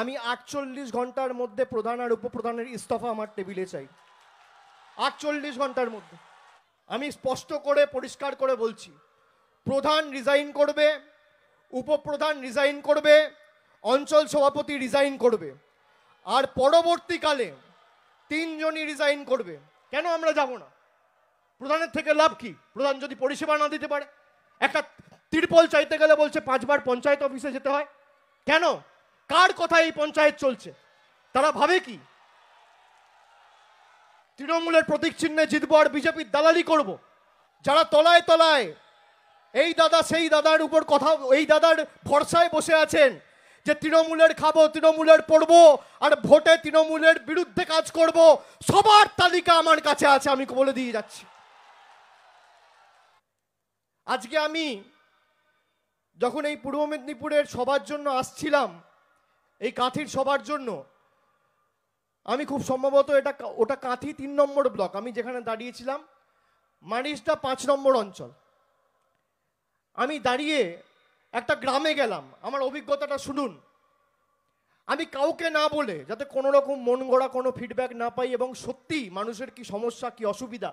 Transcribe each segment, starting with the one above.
আমি আটচল্লিশ ঘন্টার মধ্যে প্রধান আর উপপ্রধানের ইস্তফা আমার টেবিলে চাই আটচল্লিশ ঘন্টার মধ্যে আমি স্পষ্ট করে পরিষ্কার করে বলছি প্রধান রিজাইন করবে উপপ্রধান রিজাইন করবে অঞ্চল সভাপতি রিজাইন করবে আর পরবর্তীকালে তিনজনই রিজাইন করবে কেন আমরা যাব না প্রধানের থেকে লাভ কি প্রধান যদি পরিষেবা না দিতে পারে একটা তিরপল চাইতে গেলে বলছে পাঁচবার পঞ্চায়েত অফিসে যেতে হয় কেন কার কথা এই পঞ্চায়েত চলছে তারা ভাবে কি তৃণমূলের প্রতীক চিহ্নে জিতবো আর বিজেপির দালালি করব। যারা তলায় তলায় এই দাদা সেই দাদার উপর কথা এই দাদার ভরসায় বসে আছেন যে তৃণমূলের খাবো তৃণমূলের পড়বো আর ভোটে তৃণমূলের বিরুদ্ধে কাজ করব সবার তালিকা আমার কাছে আছে আমি বলে দিয়ে যাচ্ছি আজকে আমি যখন এই পূর্ব মেদিনীপুরের সবার জন্য আসছিলাম এই কাঁথির সবার জন্য আমি খুব সম্ভবত এটা ওটা কাঁথি তিন নম্বর ব্লক আমি যেখানে দাঁড়িয়েছিলাম মানিসটা পাঁচ নম্বর অঞ্চল আমি দাঁড়িয়ে একটা গ্রামে গেলাম আমার অভিজ্ঞতাটা শুনুন আমি কাউকে না বলে যাতে কোনো রকম মন গড়া কোনো ফিডব্যাক না পাই এবং সত্যি মানুষের কি সমস্যা কি অসুবিধা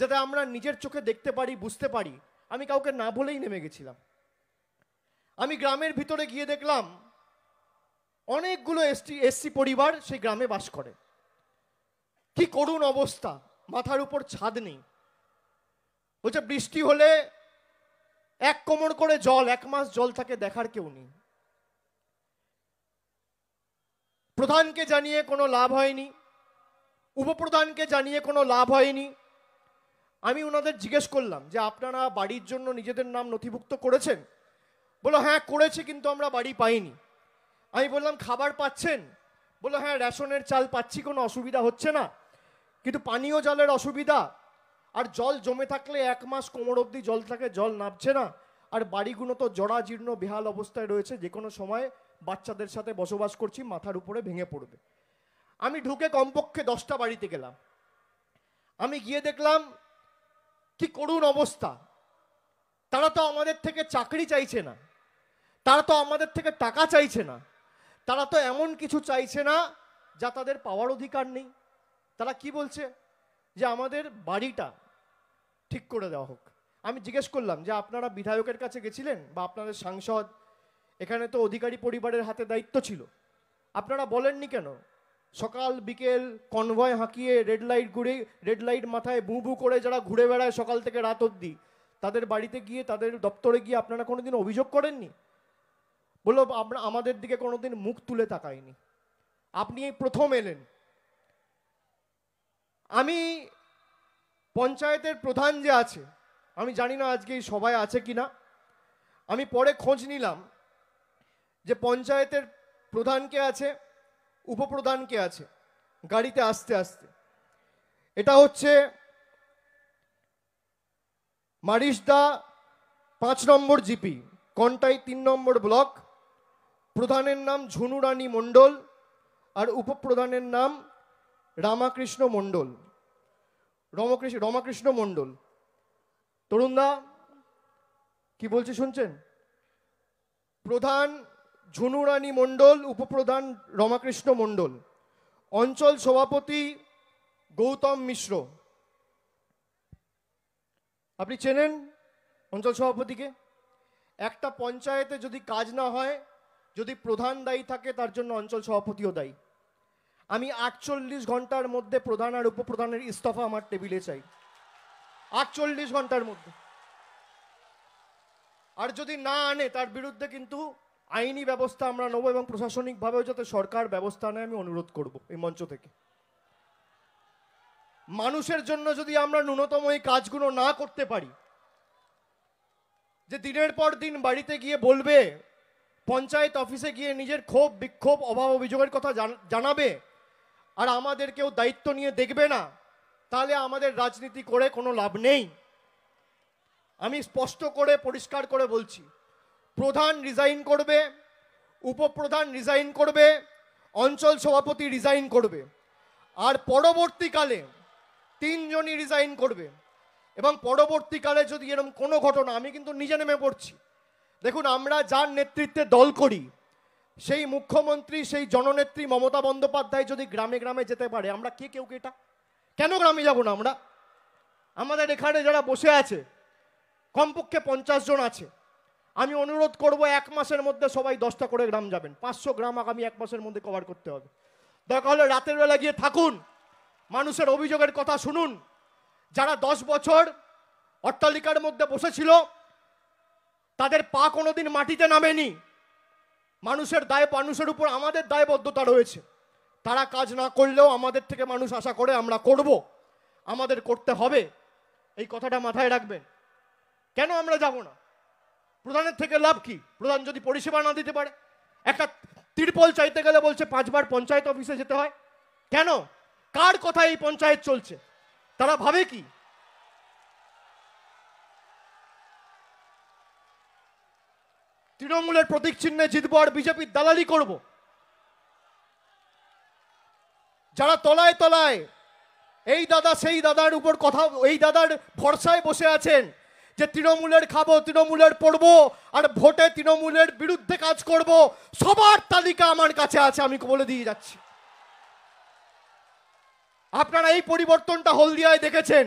যাতে আমরা নিজের চোখে দেখতে পারি বুঝতে পারি আমি কাউকে না বলেই নেমে গেছিলাম আমি গ্রামের ভিতরে গিয়ে দেখলাম অনেকগুলো এসটি এসসি পরিবার সেই গ্রামে বাস করে কি করুণ অবস্থা মাথার উপর ছাদ নেই বলছে বৃষ্টি হলে এক কোমর করে জল এক মাস জল থাকে দেখার কেউ নেই প্রধানকে জানিয়ে কোনো লাভ হয়নি উপপ্রধানকে জানিয়ে কোনো লাভ হয়নি আমি ওনাদের জিজ্ঞেস করলাম যে আপনারা বাড়ির জন্য নিজেদের নাম নথিভুক্ত করেছেন বলো হ্যাঁ করেছে কিন্তু আমরা বাড়ি পাইনি আমি বললাম খাবার পাচ্ছেন বললো হ্যাঁ রেশনের চাল পাচ্ছি কোনো অসুবিধা হচ্ছে না কিন্তু পানীয় জলের অসুবিধা আর জল জমে থাকলে এক মাস কোমর অবধি জল থাকে জল নামছে না আর বাড়িগুলো তো জরাজীর্ণ বেহাল অবস্থায় রয়েছে যে কোনো সময় বাচ্চাদের সাথে বসবাস করছি মাথার উপরে ভেঙে পড়বে আমি ঢুকে কমপক্ষে দশটা বাড়িতে গেলাম আমি গিয়ে দেখলাম কি করুণ অবস্থা তারা তো আমাদের থেকে চাকরি চাইছে না তারা তো আমাদের থেকে টাকা চাইছে না তারা তো এমন কিছু চাইছে না যা তাদের পাওয়ার অধিকার নেই তারা কি বলছে যে আমাদের বাড়িটা ঠিক করে দেওয়া হোক আমি জিজ্ঞেস করলাম যে আপনারা বিধায়কের কাছে গেছিলেন বা আপনাদের সাংসদ এখানে তো অধিকারী পরিবারের হাতে দায়িত্ব ছিল আপনারা বলেননি কেন সকাল বিকেল কনভয় হাঁকিয়ে রেড লাইট ঘুরে রেড লাইট মাথায় বু বু করে যারা ঘুরে বেড়ায় সকাল থেকে রাত অবধি তাদের বাড়িতে গিয়ে তাদের দপ্তরে গিয়ে আপনারা কোনোদিন অভিযোগ করেননি বললো আমরা আমাদের দিকে কোনোদিন মুখ তুলে তাকায়নি আপনি এই প্রথম এলেন আমি পঞ্চায়েতের প্রধান যে আছে আমি জানি না আজকে এই সবাই আছে কি না আমি পরে খোঁজ নিলাম যে পঞ্চায়েতের প্রধান কে আছে উপপ্রধানকে আছে গাড়িতে আসতে আসতে এটা হচ্ছে মারিশদা পাঁচ নম্বর জিপি কন্টাই তিন নম্বর ব্লক প্রধানের নাম ঝুনু রানী মণ্ডল আর উপপ্রধানের নাম রামাকৃষ্ণ মণ্ডল রমাকৃষ্ণ রমাকৃষ্ণ মণ্ডল তরুণদা কি বলছি শুনছেন প্রধান ঝুনু রানী মণ্ডল উপপ্রধান রমাকৃষ্ণ মণ্ডল অঞ্চল সভাপতি গৌতম মিশ্র আপনি চেনেন অঞ্চল সভাপতিকে একটা পঞ্চায়েতে যদি কাজ না হয় যদি প্রধান দায়ী থাকে তার জন্য অঞ্চল সভাপতিও দায়ী আমি আটচল্লিশ ঘন্টার মধ্যে প্রধান আর উপপ্রধানের ইস্তফা আমার টেবিলে চাই আটচল্লিশ ঘন্টার মধ্যে আর যদি না আনে তার বিরুদ্ধে কিন্তু আইনি ব্যবস্থা আমরা নেবো এবং প্রশাসনিকভাবেও যাতে সরকার ব্যবস্থা নেয় আমি অনুরোধ করব এই মঞ্চ থেকে মানুষের জন্য যদি আমরা ন্যূনতম এই কাজগুলো না করতে পারি যে দিনের পর দিন বাড়িতে গিয়ে বলবে পঞ্চায়েত অফিসে গিয়ে নিজের ক্ষোভ বিক্ষোভ অভাব অভিযোগের কথা জানাবে আর আমাদের কেউ দায়িত্ব নিয়ে দেখবে না তাহলে আমাদের রাজনীতি করে কোনো লাভ নেই আমি স্পষ্ট করে পরিষ্কার করে বলছি প্রধান রিজাইন করবে উপপ্রধান রিজাইন করবে অঞ্চল সভাপতি রিজাইন করবে আর পরবর্তীকালে তিনজনই রিজাইন করবে এবং পরবর্তীকালে যদি এরকম কোনো ঘটনা আমি কিন্তু নিজে নেমে পড়ছি দেখুন আমরা যার নেতৃত্বে দল করি সেই মুখ্যমন্ত্রী সেই জননেত্রী মমতা বন্দ্যোপাধ্যায় যদি গ্রামে গ্রামে যেতে পারে আমরা কে কেউ কেটা কেন গ্রামে যাব না আমরা আমাদের এখানে যারা বসে আছে কমপক্ষে পঞ্চাশ জন আছে আমি অনুরোধ করব এক মাসের মধ্যে সবাই দশটা করে গ্রাম যাবেন পাঁচশো গ্রাম আগামী এক মাসের মধ্যে কভার করতে হবে দরকার হলে রাতের বেলা গিয়ে থাকুন মানুষের অভিযোগের কথা শুনুন যারা দশ বছর অট্টালিকার মধ্যে বসেছিল তাদের পা কোনোদিন মাটিতে নামেনি মানুষের দায় মানুষের উপর আমাদের দায়বদ্ধতা রয়েছে তারা কাজ না করলেও আমাদের থেকে মানুষ আশা করে আমরা করব আমাদের করতে হবে এই কথাটা মাথায় রাখবেন কেন আমরা যাব না প্রধানের থেকে লাভ কি প্রধান যদি পরিষেবা না দিতে পারে একটা তিরপল চাইতে গেলে বলছে পাঁচবার পঞ্চায়েত অফিসে যেতে হয় কেন কার কথা এই পঞ্চায়েত চলছে তারা ভাবে কি তৃণমূলের প্রতীক চিহ্নে জিতবো আর বিজেপির দালালি করব যারা তলায় তলায় এই দাদা সেই দাদার উপর কথা এই দাদার ভরসায় বসে আছেন যে তৃণমূলের খাবো তৃণমূলের পড়ব আর ভোটে তৃণমূলের বিরুদ্ধে কাজ করব সবার তালিকা আমার কাছে আছে আমি বলে দিয়ে যাচ্ছি আপনারা এই পরিবর্তনটা হলদিয়ায় দেখেছেন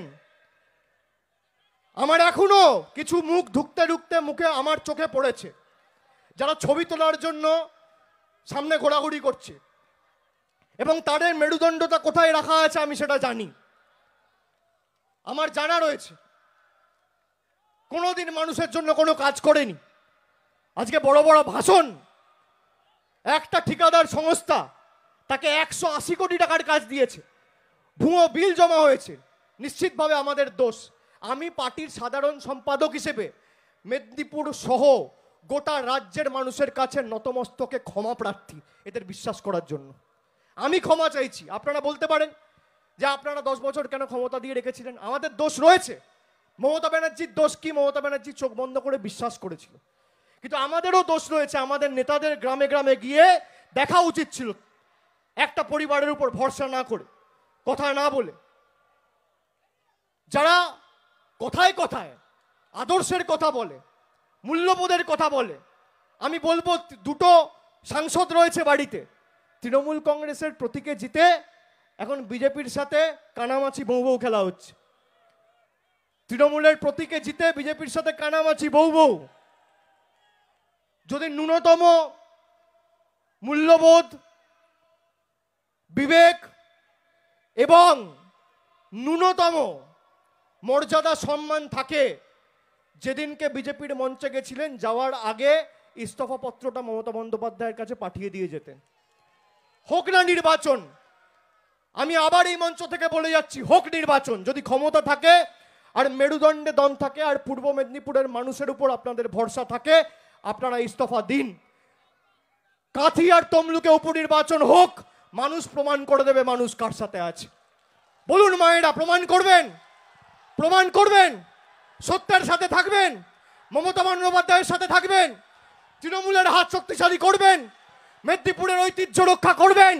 আমার এখনো কিছু মুখ ঢুকতে ঢুকতে মুখে আমার চোখে পড়েছে যারা ছবি তোলার জন্য সামনে ঘোরাঘুরি করছে এবং তাদের মেরুদণ্ডটা কোথায় রাখা আছে আমি সেটা জানি আমার জানা রয়েছে কোনোদিন মানুষের জন্য কোনো কাজ করেনি আজকে বড় বড় ভাষণ একটা ঠিকাদার সংস্থা তাকে একশো আশি কোটি টাকার কাজ দিয়েছে ভুয়ো বিল জমা হয়েছে নিশ্চিতভাবে আমাদের দোষ আমি পার্টির সাধারণ সম্পাদক হিসেবে মেদিনীপুর সহ গোটা রাজ্যের মানুষের কাছে নতমস্তকে ক্ষমা প্রার্থী এদের বিশ্বাস করার জন্য আমি ক্ষমা চাইছি আপনারা বলতে পারেন যে আপনারা দশ বছর কেন ক্ষমতা দিয়ে রেখেছিলেন আমাদের দোষ রয়েছে মমতা ব্যানার্জির দোষ কি মমতা ব্যানার্জি চোখ বন্ধ করে বিশ্বাস করেছিল কিন্তু আমাদেরও দোষ রয়েছে আমাদের নেতাদের গ্রামে গ্রামে গিয়ে দেখা উচিত ছিল একটা পরিবারের উপর ভরসা না করে কথা না বলে যারা কথায় কথায় আদর্শের কথা বলে মূল্যবোধের কথা বলে আমি বলবো দুটো সাংসদ রয়েছে বাড়িতে তৃণমূল কংগ্রেসের প্রতীকে জিতে এখন বিজেপির সাথে কানামাছি বউ বউ খেলা হচ্ছে তৃণমূলের প্রতীকে জিতে বিজেপির সাথে কানামাছি বউ বউ যদি ন্যূনতম মূল্যবোধ বিবেক এবং ন্যূনতম মর্যাদা সম্মান থাকে যেদিনকে বিজেপির মঞ্চে গেছিলেন যাওয়ার আগে ইস্তফাপত্রটা মমতা বন্দ্যোপাধ্যায়ের কাছে পাঠিয়ে দিয়ে যেতেন হোক না নির্বাচন আমি আবার এই মঞ্চ থেকে বলে যাচ্ছি হোক নির্বাচন যদি ক্ষমতা থাকে আর মেরুদণ্ডে দম থাকে আর পূর্ব মেদিনীপুরের মানুষের উপর আপনাদের ভরসা থাকে আপনারা ইস্তফা দিন কাথি আর তমলুকে উপনির্বাচন হোক মানুষ প্রমাণ করে দেবে মানুষ কার সাথে আছে বলুন মায়েরা প্রমাণ করবেন প্রমাণ করবেন সত্যের সাথে থাকবেন মমতা বন্দ্যোপাধ্যায়ের সাথে থাকবেন তৃণমূলের হাত শক্তিশালী করবেন মেদিনীপুরের ঐতিহ্য রক্ষা করবেন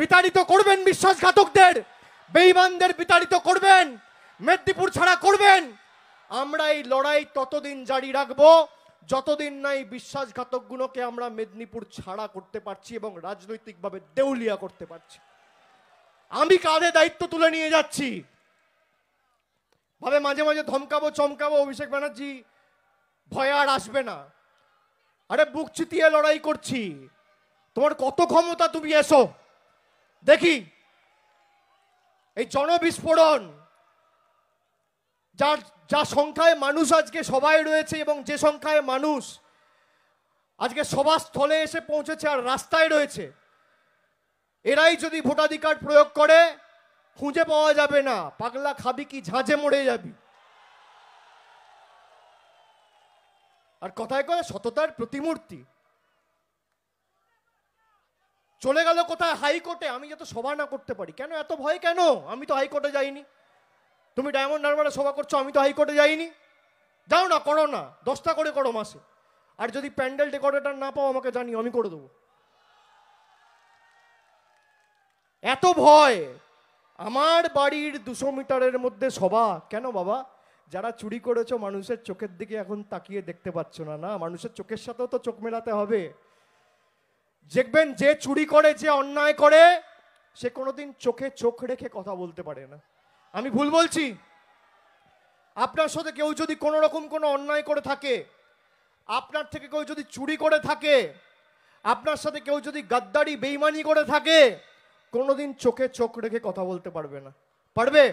বিতাড়িত করবেন বিশ্বাসঘাতকদের বেইমানদের বিতাড়িত করবেন মেদিনীপুর ছাড়া করবেন আমরা এই লড়াই ততদিন জারি রাখব যতদিন না এই বিশ্বাসঘাতকগুলোকে আমরা মেদিনীপুর ছাড়া করতে পারছি এবং রাজনৈতিকভাবে দেউলিয়া করতে পারছি আমি কাঁধে দায়িত্ব তুলে নিয়ে যাচ্ছি ভাবে মাঝে মাঝে ধমকাবো চমকাবো অভিষেক ব্যানার্জি ভয়ে আর আসবে না আরে বুক চিতিয়ে লড়াই করছি তোমার কত ক্ষমতা তুমি এসো দেখি এই জনবিস্ফোরণ যার যা সংখ্যায় মানুষ আজকে সবাই রয়েছে এবং যে সংখ্যায় মানুষ আজকে সবার স্থলে এসে পৌঁছেছে আর রাস্তায় রয়েছে এরাই যদি ভোটাধিকার প্রয়োগ করে খুঁজে পাওয়া যাবে না পাগলা খাবি কি ঝাঁঝে মরে যাবি আর কথায় কথা সততার প্রতিমূর্তি চলে গেল কোথায় হাইকোর্টে আমি যত সভা না করতে পারি কেন এত ভয় কেন আমি তো হাইকোর্টে যাইনি তুমি ডায়মন্ড নার্মারে সভা করছো আমি তো হাইকোর্টে যাইনি যাও না করো না দশটা করে করো মাসে আর যদি প্যান্ডেল ডেকোরেটার না পাও আমাকে জানি আমি করে দেবো এত ভয় আমার বাড়ির দুশো মিটারের মধ্যে সভা কেন বাবা যারা চুরি করেছ মানুষের চোখের দিকে এখন তাকিয়ে দেখতে পাচ্ছ না না মানুষের চোখের সাথেও তো চোখ মেলাতে হবে দেখবেন যে চুরি করে যে অন্যায় করে সে কোনোদিন চোখে চোখ রেখে কথা বলতে পারে না আমি ভুল বলছি আপনার সাথে কেউ যদি কোনো রকম কোনো অন্যায় করে থাকে আপনার থেকে কেউ যদি চুরি করে থাকে আপনার সাথে কেউ যদি গাদ্দারি বেইমানি করে থাকে কোনোদিন চোখে চোখ রেখে কথা বলতে পারবে না পারবে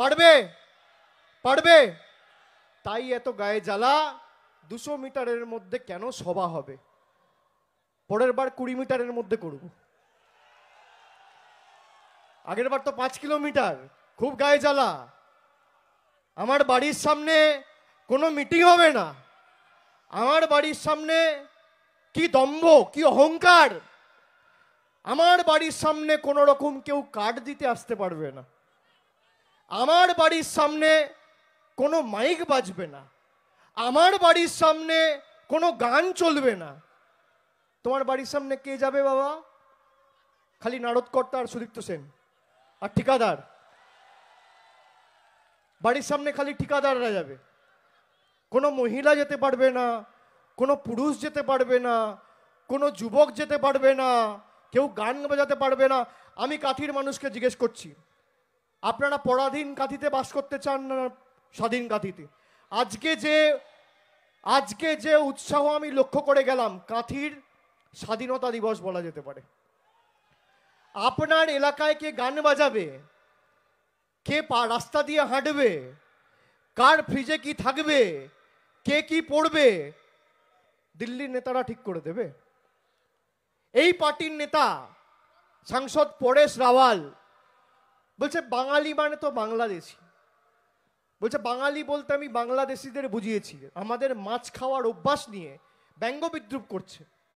পারবে পারবে তাই এত গায়ে জ্বালা দুশো মিটারের মধ্যে কেন সভা হবে পরের বার কুড়ি মিটারের মধ্যে করব আগের বার তো পাঁচ কিলোমিটার খুব গায়ে জ্বালা আমার বাড়ির সামনে কোনো মিটিং হবে না আমার বাড়ির সামনে কি দম্ভ কি অহংকার আমার বাড়ির সামনে কোনো রকম কেউ কাঠ দিতে আসতে পারবে না আমার বাড়ির সামনে কোনো মাইক বাজবে না আমার বাড়ির সামনে কোনো গান চলবে না তোমার বাড়ির সামনে কে যাবে বাবা খালি নারদকর্তা আর সুদীপ্ত সেন আর ঠিকাদার বাড়ির সামনে খালি ঠিকাদাররা যাবে কোনো মহিলা যেতে পারবে না কোনো পুরুষ যেতে পারবে না কোনো যুবক যেতে পারবে না কেউ গান বাজাতে পারবে না আমি কাঁথির মানুষকে জিজ্ঞেস করছি আপনারা পরাধীন কাঁথিতে বাস করতে চান না স্বাধীন কাঁথিতে আজকে যে আজকে যে উৎসাহ আমি লক্ষ্য করে গেলাম কাঁথির স্বাধীনতা দিবস বলা যেতে পারে আপনার এলাকায় কে গান বাজাবে কে পা রাস্তা দিয়ে হাঁটবে কার ফ্রিজে কি থাকবে কে কি পড়বে দিল্লির নেতারা ঠিক করে দেবে এই পার্টির নেতা সাংসদ পরেশ রাওয়াল বলছে বাঙালি মানে তো বাংলাদেশি বলছে বাঙালি বলতে আমি বাংলাদেশিদের বুঝিয়েছি আমাদের মাছ খাওয়ার অভ্যাস নিয়ে ব্যঙ্গ বিদ্রুপ করছে